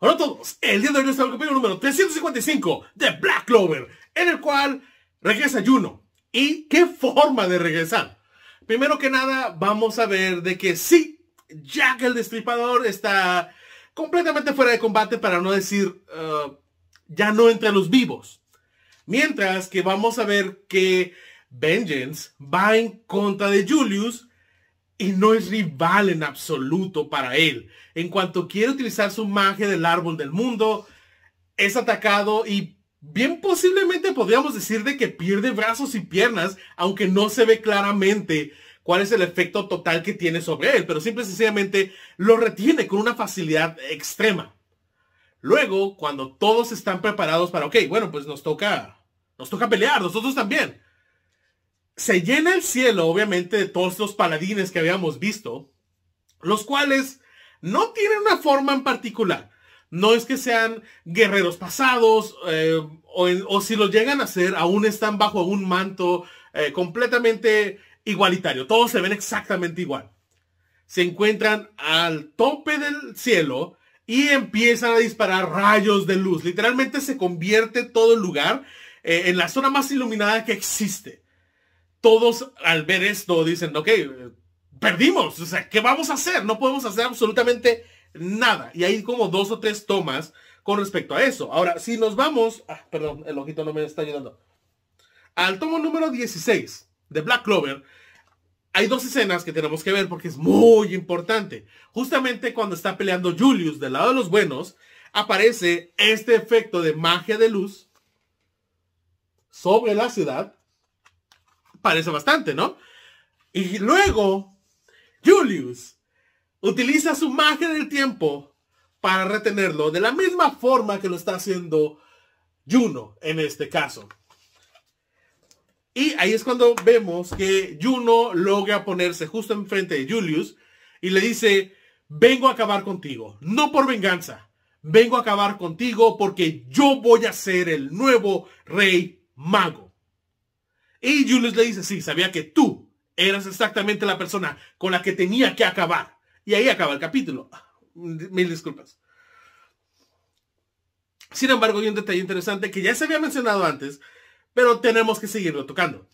Hola a todos, el día de hoy está el capítulo número 355 de Black Clover, en el cual regresa Juno. ¿Y qué forma de regresar? Primero que nada, vamos a ver de que sí, Jack el Destripador está completamente fuera de combate, para no decir uh, ya no entre los vivos. Mientras que vamos a ver que Vengeance va en contra de Julius y no es rival en absoluto para él. En cuanto quiere utilizar su magia del árbol del mundo, es atacado y bien posiblemente podríamos decir de que pierde brazos y piernas, aunque no se ve claramente cuál es el efecto total que tiene sobre él, pero simple y sencillamente lo retiene con una facilidad extrema. Luego, cuando todos están preparados para, ok, bueno, pues nos toca, nos toca pelear, nosotros también se llena el cielo, obviamente, de todos los paladines que habíamos visto, los cuales no tienen una forma en particular. No es que sean guerreros pasados, eh, o, si los llegan a ser, aún están bajo un manto eh, completamente igualitario. Todos se ven exactamente igual. Se encuentran al tope del cielo y empiezan a disparar rayos de luz. Literalmente se convierte todo el lugar eh, en la zona más iluminada que existe todos al ver esto dicen, ok, perdimos, o sea, ¿qué vamos a hacer? No podemos hacer absolutamente nada. Y hay como dos o tres tomas con respecto a eso. Ahora, si nos vamos, ah, perdón, el ojito no me está ayudando. Al tomo número 16 de Black Clover, hay dos escenas que tenemos que ver porque es muy importante. Justamente cuando está peleando Julius del lado de los buenos, aparece este efecto de magia de luz sobre la ciudad parece bastante, ¿no? Y luego, Julius utiliza su magia del tiempo para retenerlo de la misma forma que lo está haciendo Juno en este caso. Y ahí es cuando vemos que Juno logra ponerse justo enfrente de Julius y le dice, vengo a acabar contigo, no por venganza, vengo a acabar contigo porque yo voy a ser el nuevo rey mago. Y Julius le dice, sí, sabía que tú eras exactamente la persona con la que tenía que acabar. Y ahí acaba el capítulo. Ah, mil disculpas. Sin embargo, hay un detalle interesante que ya se había mencionado antes, pero tenemos que seguirlo tocando.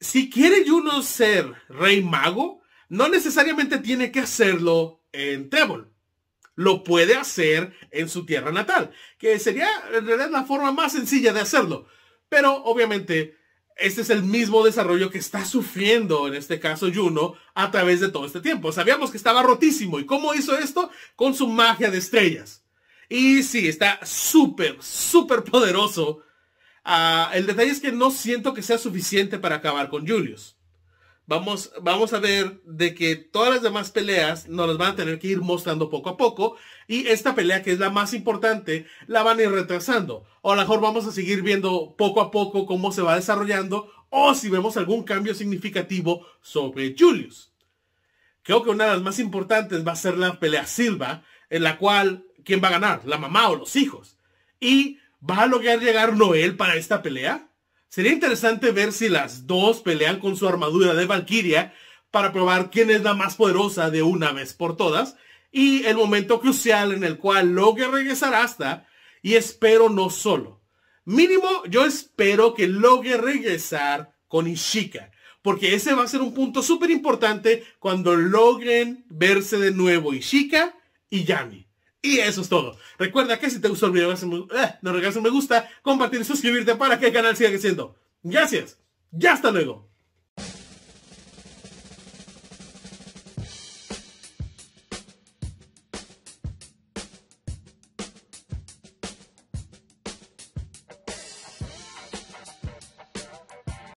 Si quiere uno ser rey mago, no necesariamente tiene que hacerlo en Trébol. Lo puede hacer en su tierra natal, que sería en realidad la forma más sencilla de hacerlo. Pero obviamente este es el mismo desarrollo que está sufriendo, en este caso Juno, a través de todo este tiempo. Sabíamos que estaba rotísimo. ¿Y cómo hizo esto? Con su magia de estrellas. Y sí, está súper, súper poderoso. Ah, el detalle es que no siento que sea suficiente para acabar con Julius. Vamos, vamos a ver de que todas las demás peleas nos las van a tener que ir mostrando poco a poco. Y esta pelea, que es la más importante, la van a ir retrasando. O a lo mejor vamos a seguir viendo poco a poco cómo se va desarrollando. O si vemos algún cambio significativo sobre Julius. Creo que una de las más importantes va a ser la pelea Silva, en la cual, ¿quién va a ganar? ¿La mamá o los hijos? Y ¿va a lograr llegar Noel para esta pelea? Sería interesante ver si las dos pelean con su armadura de Valkyria para probar quién es la más poderosa de una vez por todas y el momento crucial en el cual logre regresará hasta y espero no solo. Mínimo yo espero que logre regresar con Ishika porque ese va a ser un punto súper importante cuando logren verse de nuevo Ishika y Yami. Y eso es todo. Recuerda que si te gustó el video, nos eh, regalas un me gusta, compartir y suscribirte para que el canal siga creciendo. Gracias. Ya hasta luego.